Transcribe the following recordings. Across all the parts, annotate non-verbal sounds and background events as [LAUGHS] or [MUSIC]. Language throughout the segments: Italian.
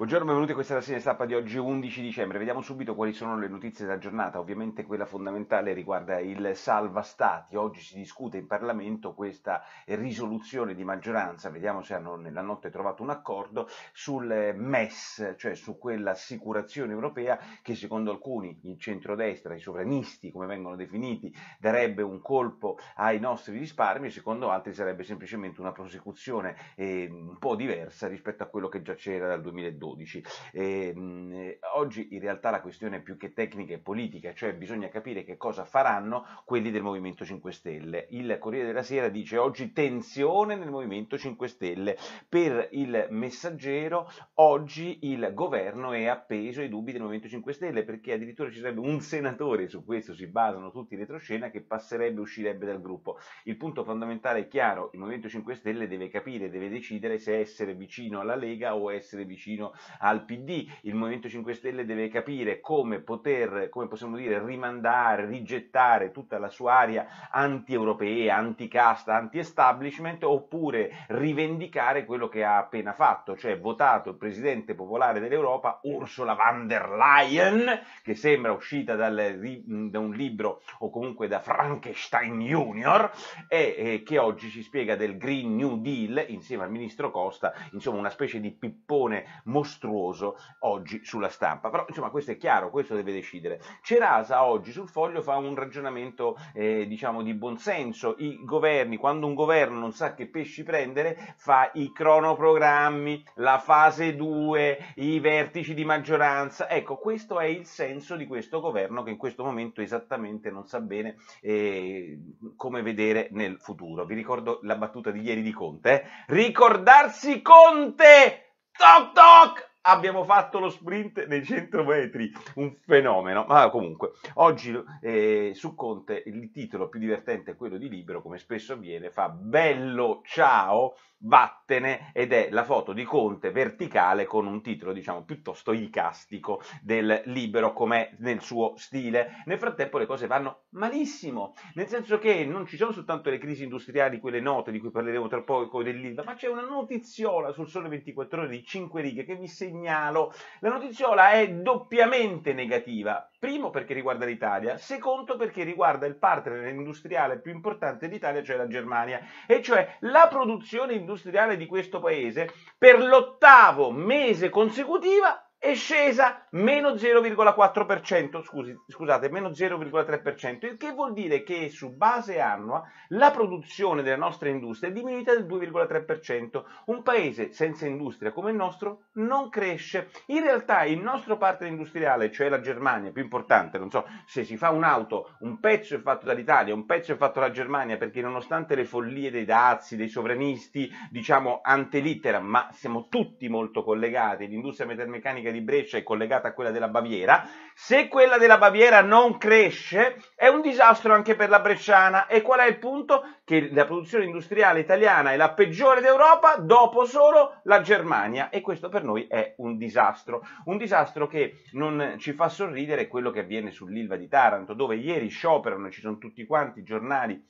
Buongiorno, benvenuti a questa rassegna stampa di oggi 11 dicembre. Vediamo subito quali sono le notizie della giornata. Ovviamente quella fondamentale riguarda il salva stati. Oggi si discute in Parlamento questa risoluzione di maggioranza, vediamo se hanno nella notte trovato un accordo sul MES, cioè su quell'assicurazione europea che secondo alcuni in centrodestra, i sovranisti come vengono definiti, darebbe un colpo ai nostri risparmi e secondo altri sarebbe semplicemente una prosecuzione eh, un po' diversa rispetto a quello che già c'era dal 2012. 2012. E, mh, oggi in realtà la questione è più che tecnica e politica, cioè bisogna capire che cosa faranno quelli del Movimento 5 Stelle. Il Corriere della Sera dice oggi tensione nel Movimento 5 Stelle. Per il messaggero oggi il governo è appeso ai dubbi del Movimento 5 Stelle perché addirittura ci sarebbe un senatore, su questo si basano tutti i retroscena, che passerebbe e uscirebbe dal gruppo. Il punto fondamentale è chiaro, il Movimento 5 Stelle deve capire, deve decidere se essere vicino alla Lega o essere vicino al PD, il Movimento 5 Stelle deve capire come poter, come possiamo dire, rimandare, rigettare tutta la sua aria anti-europea, anticasta, anti-establishment, oppure rivendicare quello che ha appena fatto, cioè votato il presidente popolare dell'Europa Ursula von der Leyen, che sembra uscita dal, da un libro o comunque da Frankenstein Junior, e, e che oggi ci spiega del Green New Deal insieme al ministro Costa, insomma una specie di pippone molto mostruoso oggi sulla stampa. Però insomma questo è chiaro, questo deve decidere. Cerasa oggi sul foglio fa un ragionamento eh, diciamo di buonsenso. I governi, quando un governo non sa che pesci prendere, fa i cronoprogrammi, la fase 2, i vertici di maggioranza. Ecco, questo è il senso di questo governo che in questo momento esattamente non sa bene eh, come vedere nel futuro. Vi ricordo la battuta di ieri di Conte. Eh? Ricordarsi Conte! Talk, talk! abbiamo fatto lo sprint nei 100 metri, un fenomeno. Ma comunque, oggi eh, su Conte il titolo più divertente è quello di Libero, come spesso avviene, fa bello ciao, vattene ed è la foto di Conte verticale con un titolo diciamo piuttosto icastico del Libero come nel suo stile. Nel frattempo le cose vanno malissimo, nel senso che non ci sono soltanto le crisi industriali, quelle note di cui parleremo tra poco dell'Ilva, ma c'è una notiziola sul Sole 24 Ore di 5 righe che mi segnala segnalo. La notiziola è doppiamente negativa, primo perché riguarda l'Italia, secondo perché riguarda il partner industriale più importante d'Italia, cioè la Germania, e cioè la produzione industriale di questo paese per l'ottavo mese consecutiva è scesa meno 0,4%, scusi, scusate, meno 0,3%, il che vuol dire che su base annua la produzione della nostra industria è diminuita del 2,3%. Un paese senza industria come il nostro non cresce. In realtà il nostro partner industriale, cioè la Germania, più importante, non so, se si fa un'auto, un pezzo è fatto dall'Italia, un pezzo è fatto dalla Germania, perché nonostante le follie dei dazi, dei sovranisti, diciamo antelittera, ma siamo tutti molto collegati, l'industria metalmeccanica energetica di Brescia è collegata a quella della Baviera, se quella della Baviera non cresce è un disastro anche per la Bresciana. E qual è il punto? Che la produzione industriale italiana è la peggiore d'Europa, dopo solo la Germania. E questo per noi è un disastro. Un disastro che non ci fa sorridere quello che avviene sull'Ilva di Taranto, dove ieri scioperano, ci sono tutti quanti i giornali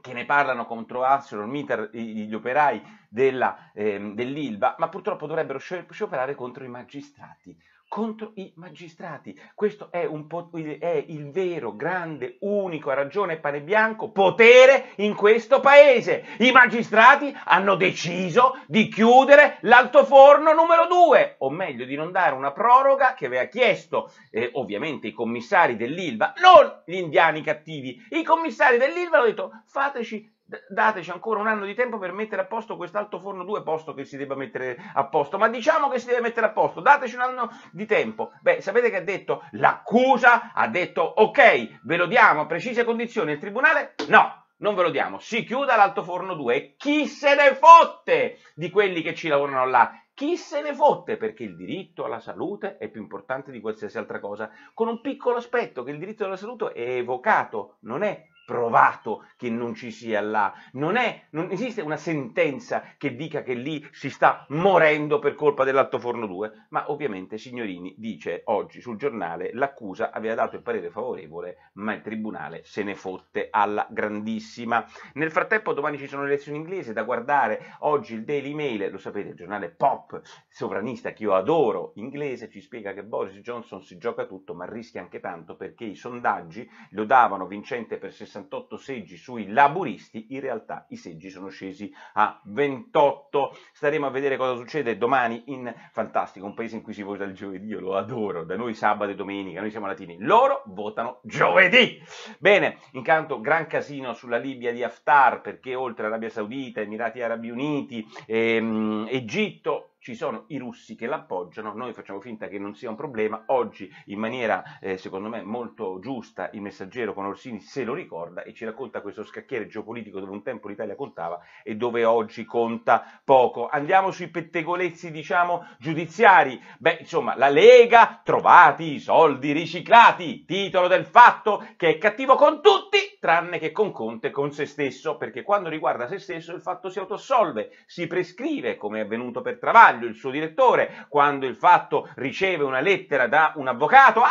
che ne parlano contro ArcelorMittal, gli operai della, eh, dell'ILVA, ma purtroppo dovrebbero scioperare contro i magistrati contro i magistrati. Questo è, è, il vero, grande, unico, a ragione pane bianco, potere in questo paese. I magistrati hanno deciso di chiudere l'altoforno numero 2, o meglio di non dare una proroga che aveva chiesto eh, ovviamente i commissari dell'ILVA, non gli indiani cattivi. I commissari dell'ILVA hanno detto fateci dateci ancora un anno di tempo per mettere a posto quest'alto forno 2, posto che si debba mettere a posto, ma diciamo che si deve mettere a posto, dateci un anno di tempo. Beh, sapete che ha detto? L'accusa ha detto ok, ve lo diamo a precise condizioni, il tribunale no. Non ve lo diamo, si chiuda l'alto forno 2 e chi se ne fotte di quelli che ci lavorano là? Chi se ne fotte? Perché il diritto alla salute è più importante di qualsiasi altra cosa, con un piccolo aspetto che il diritto alla salute è evocato, non è provato che non ci sia là. Non, è, non esiste una sentenza che dica che lì si sta morendo per colpa dell'Alto Forno 2, ma ovviamente Signorini dice oggi sul giornale l'accusa aveva dato il parere favorevole, ma il tribunale se ne fotte alla grandissima. Nel frattempo domani ci sono le elezioni inglesi da guardare, oggi il Daily Mail, lo sapete, il giornale pop sovranista che io adoro, inglese, ci spiega che Boris Johnson si gioca tutto, ma rischia anche tanto perché i sondaggi lo davano vincente per 60 68 seggi sui laburisti, in realtà i seggi sono scesi a 28. Staremo a vedere cosa succede domani in Fantastico, un paese in cui si vota il giovedì, io lo adoro, da noi sabato e domenica, noi siamo latini, loro votano giovedì. Bene, intanto gran casino sulla Libia di Haftar, perché oltre Arabia Saudita, Emirati Arabi Uniti, ehm, Egitto, ci sono i russi che l'appoggiano, noi facciamo finta che non sia un problema, oggi in maniera eh, secondo me molto giusta il messaggero con Orsini se lo ricorda e ci racconta questo scacchiere geopolitico dove un tempo l'Italia contava e dove oggi conta poco. Andiamo sui pettegolezzi diciamo giudiziari, beh insomma la Lega trovati i soldi riciclati, titolo del fatto che è cattivo con tutti tranne che con Conte, con se stesso, perché quando riguarda se stesso il fatto si autossolve, si prescrive, come è avvenuto per Travaglio, il suo direttore, quando il fatto riceve una lettera da un avvocato, ah,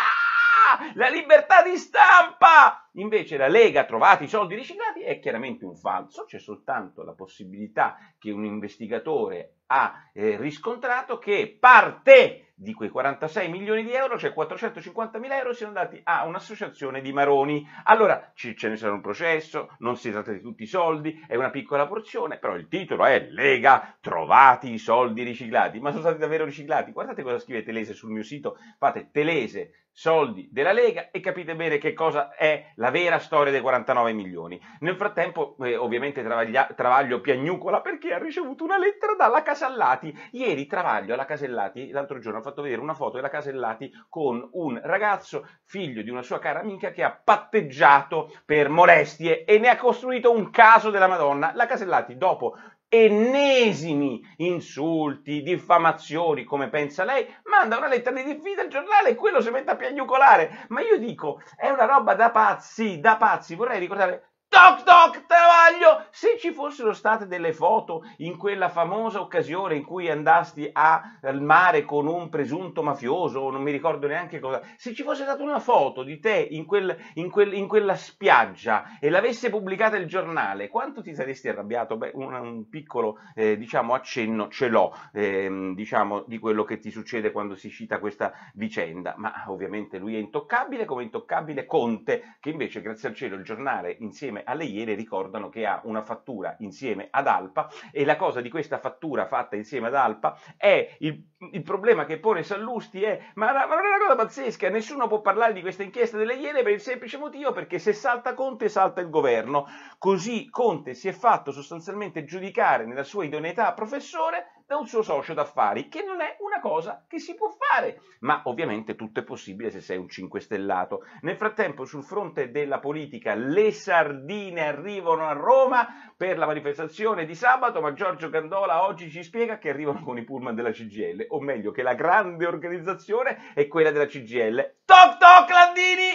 la libertà di stampa! Invece la Lega ha trovato i soldi riciclati è chiaramente un falso, c'è soltanto la possibilità che un investigatore ha eh, riscontrato che parte di quei 46 milioni di euro, cioè 450 mila euro, siano andati a un'associazione di Maroni. Allora ci, ce ne sarà un processo, non si tratta di tutti i soldi, è una piccola porzione, però il titolo è Lega, trovati i soldi riciclati, ma sono stati davvero riciclati. Guardate cosa scrive Telese sul mio sito, fate Telese soldi della Lega e capite bene che cosa è la vera storia dei 49 milioni. Nel frattempo, eh, ovviamente, Travaglia, Travaglio piagnucola perché ha ricevuto una lettera dalla Casellati. Ieri Travaglio alla Casellati, l'altro giorno, ha fatto vedere una foto della Casellati con un ragazzo, figlio di una sua cara amica, che ha patteggiato per molestie e ne ha costruito un caso della Madonna. La Casellati, dopo ennesimi insulti, diffamazioni, come pensa lei, manda una lettera di diffida al giornale e quello si mette a piagnucolare. Ma io dico, è una roba da pazzi, da pazzi. Vorrei ricordare Toc toc Travaglio! Se ci fossero state delle foto in quella famosa occasione in cui andasti al mare con un presunto mafioso, non mi ricordo neanche cosa, se ci fosse stata una foto di te in, quel, in, quel, in quella spiaggia e l'avesse pubblicata il giornale, quanto ti saresti arrabbiato? Beh, un, un piccolo eh, diciamo, accenno ce l'ho eh, diciamo, di quello che ti succede quando si cita questa vicenda, ma ovviamente lui è intoccabile come intoccabile Conte, che invece grazie al cielo il giornale insieme insieme alle Iene ricordano che ha una fattura insieme ad Alpa e la cosa di questa fattura fatta insieme ad Alpa è il, il problema che pone Sallusti è ma, ma non è una cosa pazzesca, nessuno può parlare di questa inchiesta delle Iene per il semplice motivo perché se salta Conte salta il governo, così Conte si è fatto sostanzialmente giudicare nella sua idoneità a professore da un suo socio d'affari, che non è una cosa che si può fare. Ma ovviamente tutto è possibile se sei un 5 stellato. Nel frattempo, sul fronte della politica, le sardine arrivano a Roma per la manifestazione di sabato, ma Giorgio Gandola oggi ci spiega che arrivano con i pullman della CGL, o meglio, che la grande organizzazione è quella della CGL. Toc toc Landini!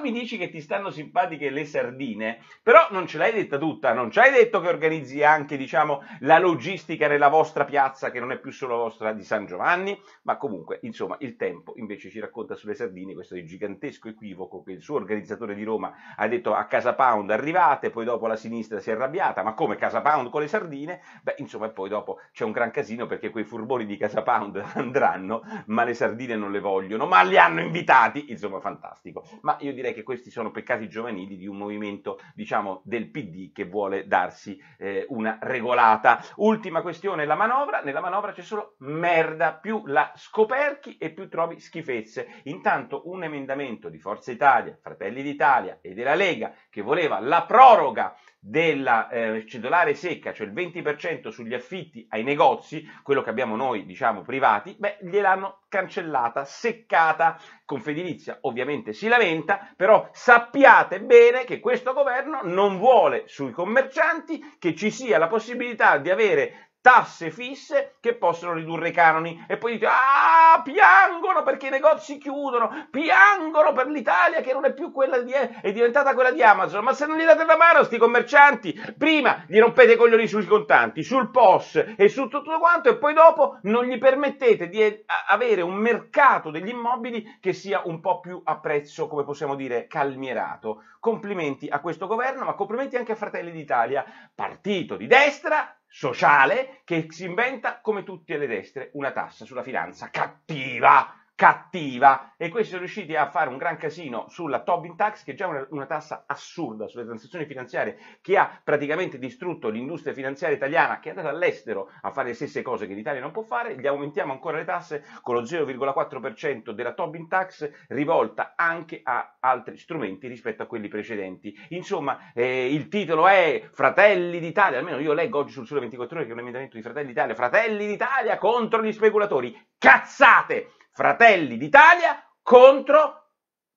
quando mi dici che ti stanno simpatiche le sardine, però non ce l'hai detta tutta, non ci hai detto che organizzi anche, diciamo, la logistica nella vostra piazza, che non è più solo la vostra di San Giovanni, ma comunque, insomma, il tempo invece ci racconta sulle sardine questo gigantesco equivoco che il suo organizzatore di Roma ha detto a Casa Pound arrivate, poi dopo la sinistra si è arrabbiata, ma come Casa Pound con le sardine? Beh, insomma, poi dopo c'è un gran casino perché quei furboni di Casa Pound [LAUGHS] andranno, ma le sardine non le vogliono, ma li hanno invitati, insomma, fantastico. Ma io direi direi che questi sono peccati giovanili di un movimento, diciamo, del PD che vuole darsi eh, una regolata. Ultima questione, la manovra. Nella manovra c'è solo merda, più la scoperchi e più trovi schifezze. Intanto un emendamento di Forza Italia, Fratelli d'Italia e della Lega che voleva la proroga della eh, cedolare secca, cioè il 20% sugli affitti ai negozi, quello che abbiamo noi, diciamo, privati, beh, gliel'hanno cancellata, seccata. Confedilizia ovviamente si lamenta, però sappiate bene che questo governo non vuole sui commercianti che ci sia la possibilità di avere tasse fisse che possono ridurre i canoni e poi dite ah piangono perché i negozi chiudono piangono per l'Italia che non è più quella di è diventata quella di Amazon ma se non gli date la mano a sti commercianti prima gli rompete i coglioni sui contanti sul POS e su tutto quanto e poi dopo non gli permettete di avere un mercato degli immobili che sia un po' più a prezzo come possiamo dire calmierato complimenti a questo governo ma complimenti anche a Fratelli d'Italia partito di destra sociale che si inventa, come tutte le destre, una tassa sulla finanza cattiva cattiva e questi sono riusciti a fare un gran casino sulla Tobin Tax che è già una, una tassa assurda sulle transazioni finanziarie che ha praticamente distrutto l'industria finanziaria italiana che è andata all'estero a fare le stesse cose che l'Italia non può fare, gli aumentiamo ancora le tasse con lo 0,4% della Tobin Tax rivolta anche a altri strumenti rispetto a quelli precedenti. Insomma, eh, il titolo è Fratelli d'Italia, almeno io leggo oggi sul Sole 24 ore che è un emendamento di Fratelli d'Italia, Fratelli d'Italia contro gli speculatori. Cazzate! Fratelli d'Italia contro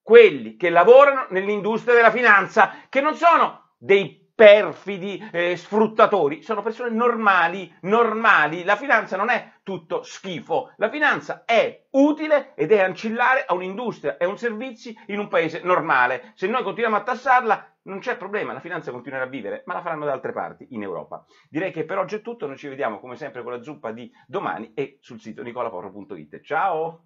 quelli che lavorano nell'industria della finanza, che non sono dei perfidi eh, sfruttatori, sono persone normali, normali. La finanza non è tutto schifo, la finanza è utile ed è ancillare a un'industria è un servizio in un paese normale. Se noi continuiamo a tassarla non c'è problema, la finanza continuerà a vivere, ma la faranno da altre parti in Europa. Direi che per oggi è tutto, noi ci vediamo come sempre con la zuppa di domani e sul sito nicolaporro.it. Ciao!